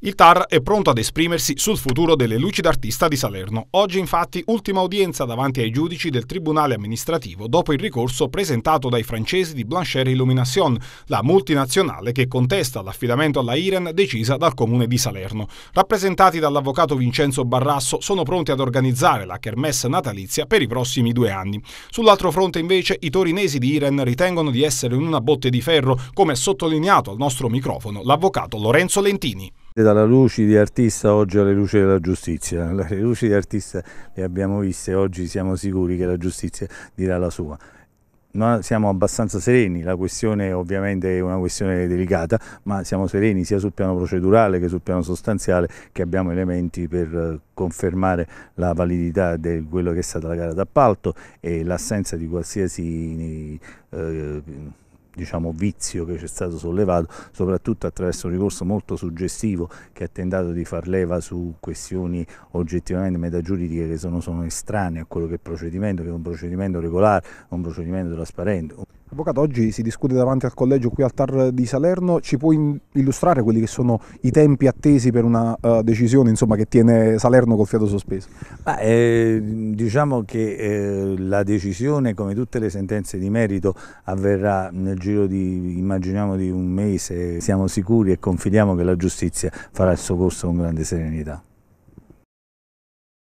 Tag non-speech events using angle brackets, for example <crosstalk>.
Il TAR è pronto ad esprimersi sul futuro delle luci d'artista di Salerno. Oggi infatti ultima udienza davanti ai giudici del Tribunale amministrativo dopo il ricorso presentato dai francesi di Blanchère Illumination, la multinazionale che contesta l'affidamento alla IREN decisa dal Comune di Salerno. Rappresentati dall'avvocato Vincenzo Barrasso sono pronti ad organizzare la kermesse natalizia per i prossimi due anni. Sull'altro fronte invece i torinesi di IREN ritengono di essere in una botte di ferro, come ha sottolineato al nostro microfono l'avvocato Lorenzo Lentini dalla luce di artista oggi alle luci della giustizia. <laughs> Le luci di artista le abbiamo viste, oggi siamo sicuri che la giustizia dirà la sua. No, siamo abbastanza sereni, la questione ovviamente è una questione delicata, ma siamo sereni sia sul piano procedurale che sul piano sostanziale che abbiamo elementi per eh, confermare la validità di quello che è stata la gara d'appalto e l'assenza di qualsiasi... Eh, diciamo, vizio che ci è stato sollevato, soprattutto attraverso un ricorso molto suggestivo che ha tentato di far leva su questioni oggettivamente metagiuridiche che sono, sono estranee a quello che è il procedimento, che è un procedimento regolare, un procedimento trasparente. Avvocato, oggi si discute davanti al collegio qui al TAR di Salerno, ci puoi illustrare quelli che sono i tempi attesi per una uh, decisione insomma, che tiene Salerno col fiato sospeso? Ma, eh, diciamo che eh, la decisione, come tutte le sentenze di merito, avverrà nel giro di, immaginiamo, di un mese. Siamo sicuri e confidiamo che la giustizia farà il suo corso con grande serenità.